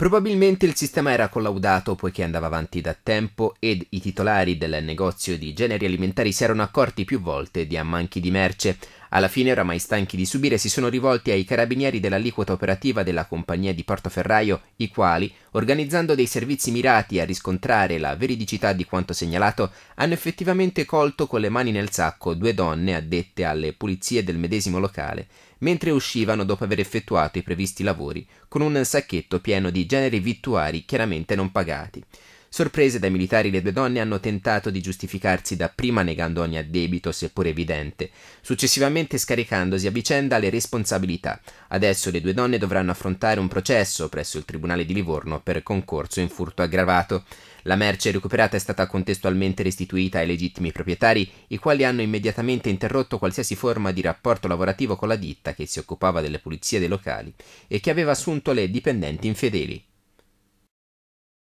Probabilmente il sistema era collaudato poiché andava avanti da tempo ed i titolari del negozio di generi alimentari si erano accorti più volte di ammanchi di merce alla fine, oramai stanchi di subire, si sono rivolti ai carabinieri dell'aliquota operativa della compagnia di Portoferraio, i quali, organizzando dei servizi mirati a riscontrare la veridicità di quanto segnalato, hanno effettivamente colto con le mani nel sacco due donne addette alle pulizie del medesimo locale, mentre uscivano dopo aver effettuato i previsti lavori, con un sacchetto pieno di generi vittuari chiaramente non pagati. Sorprese dai militari le due donne hanno tentato di giustificarsi dapprima negando ogni addebito, seppur evidente, successivamente scaricandosi a vicenda le responsabilità. Adesso le due donne dovranno affrontare un processo presso il Tribunale di Livorno per concorso in furto aggravato. La merce recuperata è stata contestualmente restituita ai legittimi proprietari, i quali hanno immediatamente interrotto qualsiasi forma di rapporto lavorativo con la ditta che si occupava delle pulizie dei locali e che aveva assunto le dipendenti infedeli.